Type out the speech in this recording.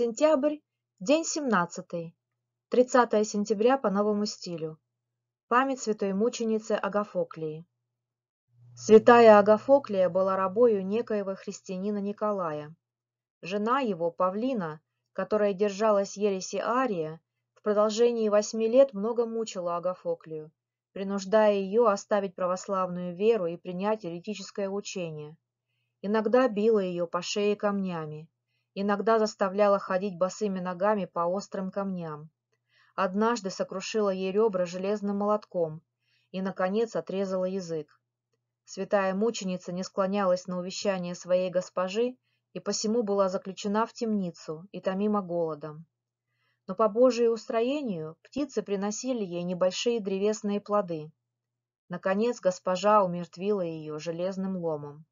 Сентябрь, день 17, 30 сентября по новому стилю. Память святой мученицы Агафоклии. Святая Агафоклия была рабою некоего христианина Николая. Жена его, Павлина, которая держалась ереси Ария, в продолжении восьми лет много мучила Агафоклию, принуждая ее оставить православную веру и принять еретическое учение. Иногда била ее по шее камнями иногда заставляла ходить босыми ногами по острым камням. Однажды сокрушила ей ребра железным молотком и, наконец, отрезала язык. Святая мученица не склонялась на увещание своей госпожи и посему была заключена в темницу и томима голодом. Но по Божьему устроению птицы приносили ей небольшие древесные плоды. Наконец госпожа умертвила ее железным ломом.